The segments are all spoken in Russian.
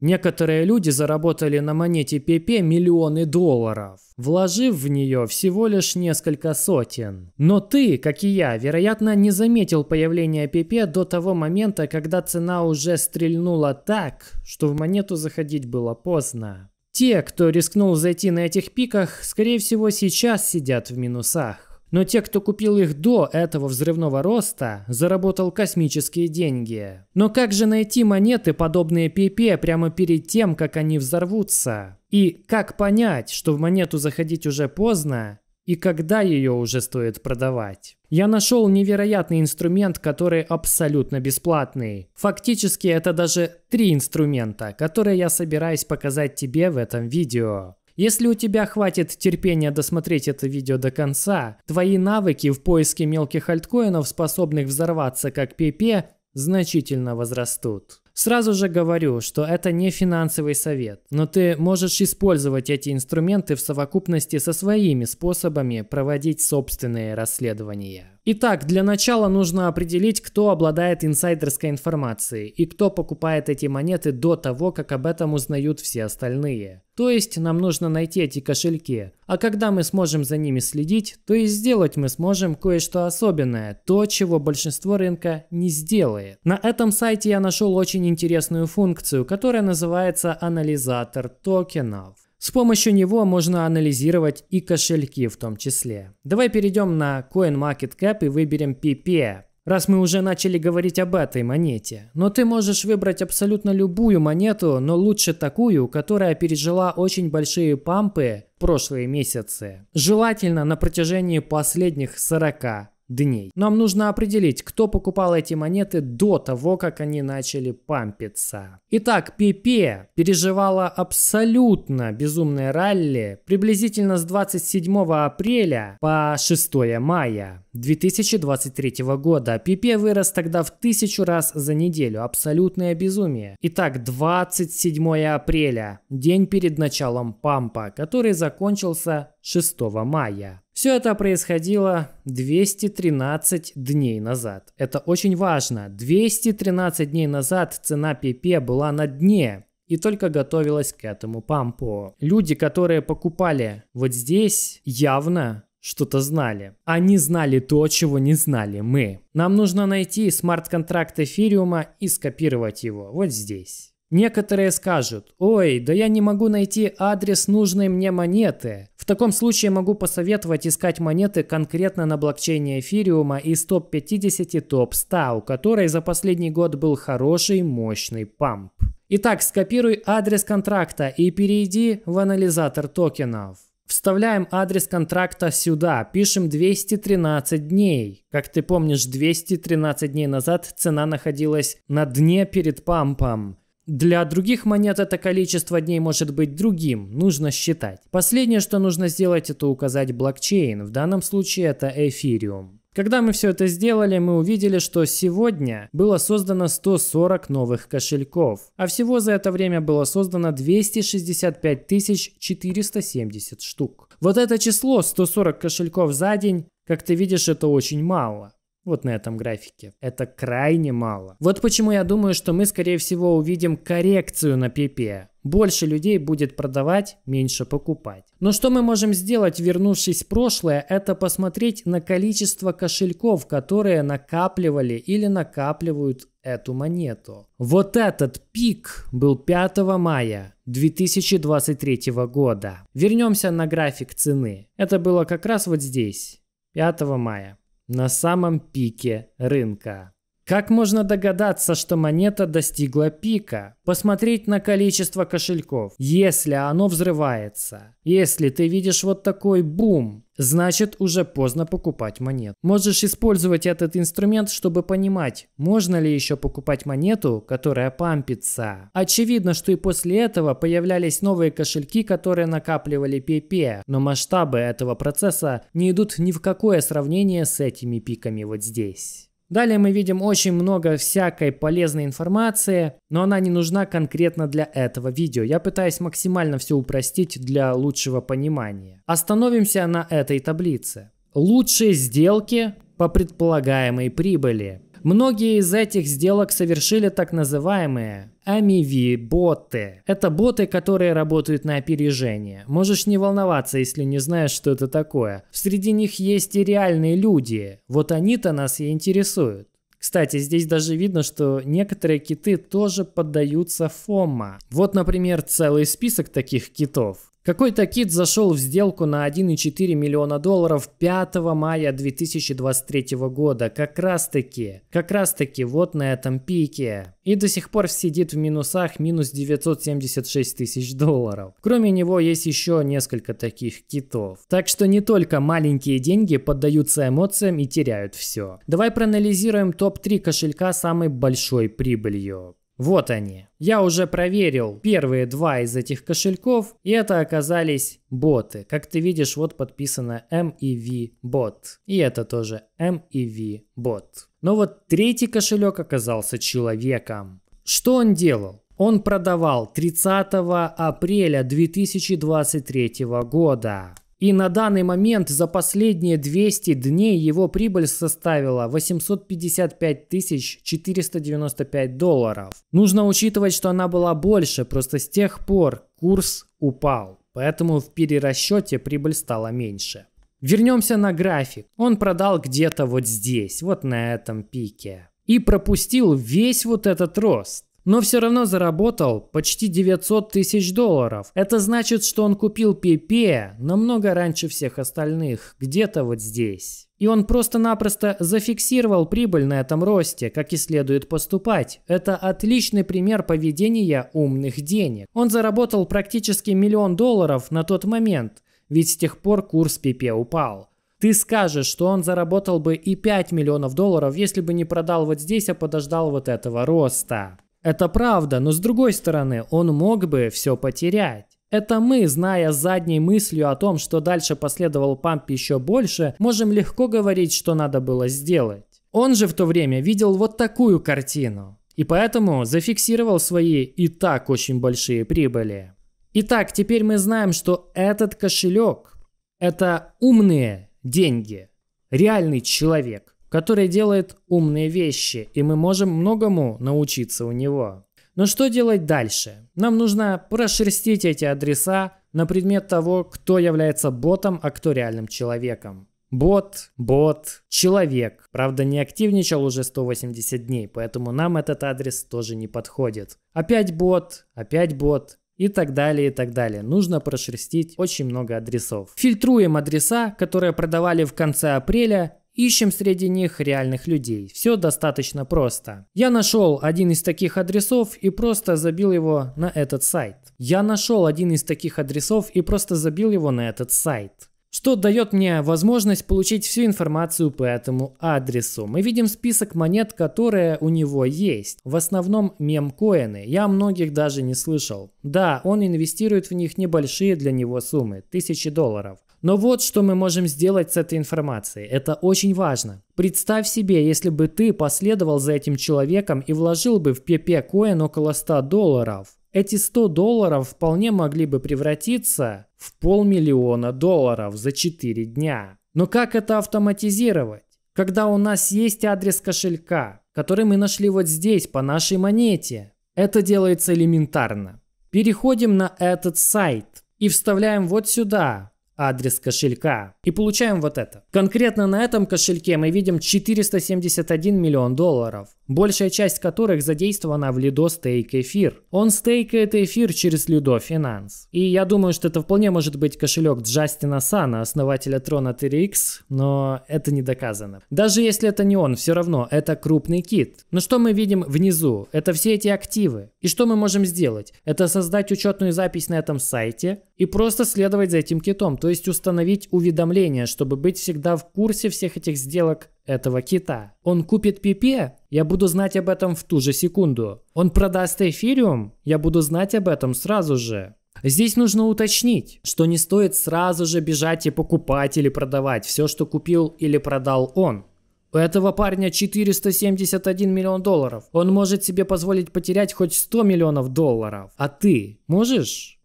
Некоторые люди заработали на монете Пепе миллионы долларов, вложив в нее всего лишь несколько сотен. Но ты, как и я, вероятно, не заметил появления Пепе до того момента, когда цена уже стрельнула так, что в монету заходить было поздно. Те, кто рискнул зайти на этих пиках, скорее всего сейчас сидят в минусах. Но те, кто купил их до этого взрывного роста, заработал космические деньги. Но как же найти монеты, подобные Пипе, прямо перед тем, как они взорвутся? И как понять, что в монету заходить уже поздно, и когда ее уже стоит продавать. Я нашел невероятный инструмент, который абсолютно бесплатный. Фактически это даже три инструмента, которые я собираюсь показать тебе в этом видео. Если у тебя хватит терпения досмотреть это видео до конца, твои навыки в поиске мелких альткоинов, способных взорваться как пепе, значительно возрастут. Сразу же говорю, что это не финансовый совет, но ты можешь использовать эти инструменты в совокупности со своими способами проводить собственные расследования. Итак, для начала нужно определить, кто обладает инсайдерской информацией и кто покупает эти монеты до того, как об этом узнают все остальные. То есть нам нужно найти эти кошельки. А когда мы сможем за ними следить, то и сделать мы сможем кое-что особенное, то, чего большинство рынка не сделает. На этом сайте я нашел очень интересную функцию, которая называется анализатор токенов. С помощью него можно анализировать и кошельки в том числе. Давай перейдем на CoinMarketCap и выберем PP, раз мы уже начали говорить об этой монете. Но ты можешь выбрать абсолютно любую монету, но лучше такую, которая пережила очень большие пампы в прошлые месяцы. Желательно на протяжении последних 40 дней. Нам нужно определить, кто покупал эти монеты до того, как они начали пампиться. Итак, Пепе переживала абсолютно безумное ралли приблизительно с 27 апреля по 6 мая 2023 года. Пепе вырос тогда в тысячу раз за неделю. Абсолютное безумие. Итак, 27 апреля, день перед началом пампа, который закончился 6 мая. Все это происходило 213 дней назад. Это очень важно. 213 дней назад цена PP была на дне и только готовилась к этому пампу. Люди, которые покупали вот здесь, явно что-то знали. Они знали то, чего не знали мы. Нам нужно найти смарт-контракт эфириума и скопировать его вот здесь. Некоторые скажут, ой, да я не могу найти адрес нужной мне монеты. В таком случае могу посоветовать искать монеты конкретно на блокчейне эфириума из топ-50 и топ-100, у которой за последний год был хороший мощный памп. Итак, скопируй адрес контракта и перейди в анализатор токенов. Вставляем адрес контракта сюда, пишем 213 дней. Как ты помнишь, 213 дней назад цена находилась на дне перед пампом. Для других монет это количество дней может быть другим, нужно считать. Последнее, что нужно сделать, это указать блокчейн, в данном случае это эфириум. Когда мы все это сделали, мы увидели, что сегодня было создано 140 новых кошельков, а всего за это время было создано 265 470 штук. Вот это число 140 кошельков за день, как ты видишь, это очень мало вот на этом графике. Это крайне мало. Вот почему я думаю, что мы, скорее всего, увидим коррекцию на PPE. Больше людей будет продавать, меньше покупать. Но что мы можем сделать, вернувшись в прошлое, это посмотреть на количество кошельков, которые накапливали или накапливают эту монету. Вот этот пик был 5 мая 2023 года. Вернемся на график цены. Это было как раз вот здесь, 5 мая на самом пике рынка. Как можно догадаться, что монета достигла пика? Посмотреть на количество кошельков, если оно взрывается. Если ты видишь вот такой бум, Значит, уже поздно покупать монет. Можешь использовать этот инструмент, чтобы понимать, можно ли еще покупать монету, которая пампится. Очевидно, что и после этого появлялись новые кошельки, которые накапливали PP, но масштабы этого процесса не идут ни в какое сравнение с этими пиками вот здесь. Далее мы видим очень много всякой полезной информации, но она не нужна конкретно для этого видео. Я пытаюсь максимально все упростить для лучшего понимания. Остановимся на этой таблице. Лучшие сделки по предполагаемой прибыли. Многие из этих сделок совершили так называемые Амиви-боты. Это боты, которые работают на опережение. Можешь не волноваться, если не знаешь, что это такое. Среди них есть и реальные люди. Вот они-то нас и интересуют. Кстати, здесь даже видно, что некоторые киты тоже поддаются фома. Вот, например, целый список таких китов. Какой-то кит зашел в сделку на 1,4 миллиона долларов 5 мая 2023 года, как раз таки, как раз таки вот на этом пике. И до сих пор сидит в минусах минус 976 тысяч долларов. Кроме него есть еще несколько таких китов. Так что не только маленькие деньги поддаются эмоциям и теряют все. Давай проанализируем топ-3 кошелька самой большой прибылью. Вот они. Я уже проверил первые два из этих кошельков, и это оказались боты. Как ты видишь, вот подписано MEV эм Bot, И это тоже MEV эм Bot. Но вот третий кошелек оказался человеком. Что он делал? Он продавал 30 апреля 2023 года. И на данный момент за последние 200 дней его прибыль составила 855 495 долларов. Нужно учитывать, что она была больше, просто с тех пор курс упал. Поэтому в перерасчете прибыль стала меньше. Вернемся на график. Он продал где-то вот здесь, вот на этом пике. И пропустил весь вот этот рост но все равно заработал почти 900 тысяч долларов. Это значит, что он купил Пепе намного раньше всех остальных, где-то вот здесь. И он просто-напросто зафиксировал прибыль на этом росте, как и следует поступать. Это отличный пример поведения умных денег. Он заработал практически миллион долларов на тот момент, ведь с тех пор курс Пепе упал. Ты скажешь, что он заработал бы и 5 миллионов долларов, если бы не продал вот здесь, а подождал вот этого роста. Это правда, но с другой стороны, он мог бы все потерять. Это мы, зная задней мыслью о том, что дальше последовал памп еще больше, можем легко говорить, что надо было сделать. Он же в то время видел вот такую картину. И поэтому зафиксировал свои и так очень большие прибыли. Итак, теперь мы знаем, что этот кошелек – это умные деньги. Реальный человек который делает умные вещи, и мы можем многому научиться у него. Но что делать дальше? Нам нужно прошерстить эти адреса на предмет того, кто является ботом, а кто реальным человеком. Бот, бот, человек. Правда, не активничал уже 180 дней, поэтому нам этот адрес тоже не подходит. Опять бот, опять бот, и так далее, и так далее. Нужно прошерстить очень много адресов. Фильтруем адреса, которые продавали в конце апреля Ищем среди них реальных людей. Все достаточно просто. Я нашел один из таких адресов и просто забил его на этот сайт. Я нашел один из таких адресов и просто забил его на этот сайт что дает мне возможность получить всю информацию по этому адресу. Мы видим список монет, которые у него есть. В основном мемкоины. Я многих даже не слышал. Да, он инвестирует в них небольшие для него суммы, тысячи долларов. Но вот что мы можем сделать с этой информацией. Это очень важно. Представь себе, если бы ты последовал за этим человеком и вложил бы в Пепе Coin около 100 долларов. Эти 100 долларов вполне могли бы превратиться в полмиллиона долларов за 4 дня. Но как это автоматизировать? Когда у нас есть адрес кошелька, который мы нашли вот здесь, по нашей монете, это делается элементарно. Переходим на этот сайт и вставляем вот сюда адрес кошелька. И получаем вот это. Конкретно на этом кошельке мы видим 471 миллион долларов большая часть которых задействована в Lido Stake эфир. Он стейкает эфир через Lido Finance. И я думаю, что это вполне может быть кошелек Джастина Сана, основателя Трона 3 но это не доказано. Даже если это не он, все равно это крупный кит. Но что мы видим внизу? Это все эти активы. И что мы можем сделать? Это создать учетную запись на этом сайте и просто следовать за этим китом, то есть установить уведомления, чтобы быть всегда в курсе всех этих сделок этого кита. Он купит Пипе, я буду знать об этом в ту же секунду. Он продаст эфириум, я буду знать об этом сразу же. Здесь нужно уточнить, что не стоит сразу же бежать и покупать или продавать все, что купил или продал он. У этого парня 471 миллион долларов. Он может себе позволить потерять хоть 100 миллионов долларов. А ты можешь?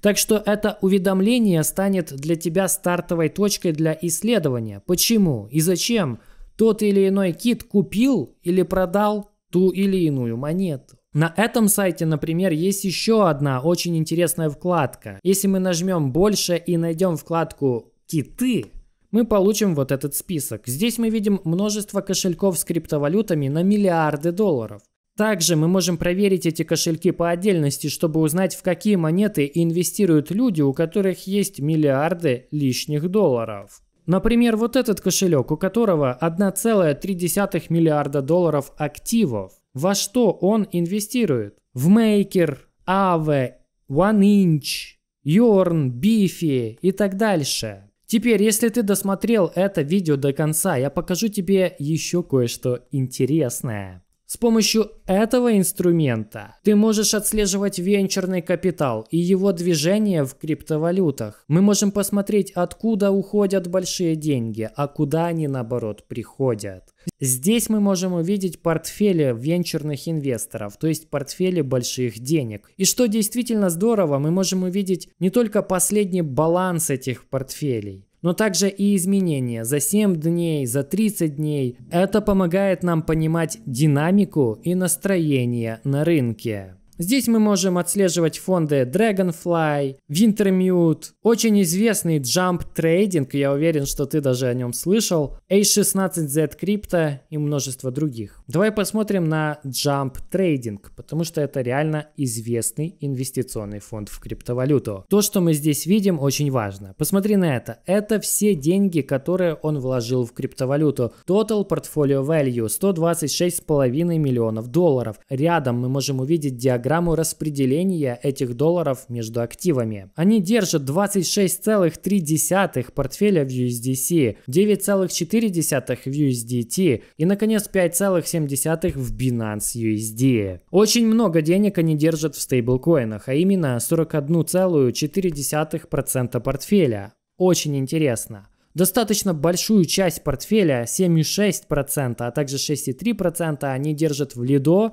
Так что это уведомление станет для тебя стартовой точкой для исследования. Почему и зачем? тот или иной кит купил или продал ту или иную монету. На этом сайте, например, есть еще одна очень интересная вкладка. Если мы нажмем «Больше» и найдем вкладку «Киты», мы получим вот этот список. Здесь мы видим множество кошельков с криптовалютами на миллиарды долларов. Также мы можем проверить эти кошельки по отдельности, чтобы узнать, в какие монеты инвестируют люди, у которых есть миллиарды лишних долларов. Например, вот этот кошелек, у которого 1,3 миллиарда долларов активов. Во что он инвестирует? В Maker, Aave, OneInch, Yorn, Bifi и так дальше. Теперь, если ты досмотрел это видео до конца, я покажу тебе еще кое-что интересное. С помощью этого инструмента ты можешь отслеживать венчурный капитал и его движение в криптовалютах. Мы можем посмотреть, откуда уходят большие деньги, а куда они наоборот приходят. Здесь мы можем увидеть портфели венчурных инвесторов, то есть портфели больших денег. И что действительно здорово, мы можем увидеть не только последний баланс этих портфелей, но также и изменения за 7 дней, за 30 дней. Это помогает нам понимать динамику и настроение на рынке. Здесь мы можем отслеживать фонды Dragonfly, Wintermute, очень известный Jump Trading, я уверен, что ты даже о нем слышал, A16Z Crypto и множество других. Давай посмотрим на Jump Trading, потому что это реально известный инвестиционный фонд в криптовалюту. То, что мы здесь видим, очень важно. Посмотри на это. Это все деньги, которые он вложил в криптовалюту. Total Portfolio Value 126,5 миллионов долларов. Рядом мы можем увидеть диаграмму программу распределения этих долларов между активами. Они держат 26,3 портфеля в USDC, 9,4 в USDT и, наконец, 5,7 в Binance USD. Очень много денег они держат в стейблкоинах, а именно 41,4% портфеля. Очень интересно. Достаточно большую часть портфеля, 7,6%, а также 6,3% они держат в Lido,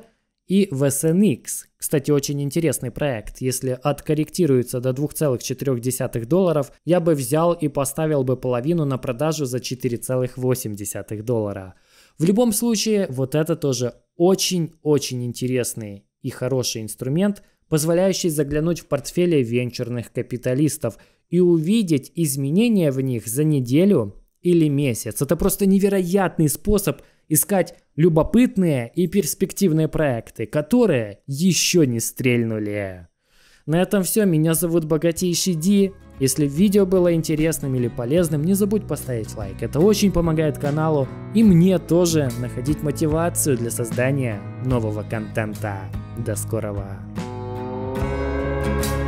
и VSNX. Кстати, очень интересный проект. Если откорректируется до 2,4 долларов, я бы взял и поставил бы половину на продажу за 4,8 доллара. В любом случае, вот это тоже очень-очень интересный и хороший инструмент, позволяющий заглянуть в портфели венчурных капиталистов и увидеть изменения в них за неделю или месяц. Это просто невероятный способ – искать любопытные и перспективные проекты, которые еще не стрельнули. На этом все, меня зовут Богатейший Ди. Если видео было интересным или полезным, не забудь поставить лайк. Это очень помогает каналу и мне тоже находить мотивацию для создания нового контента. До скорого! thank you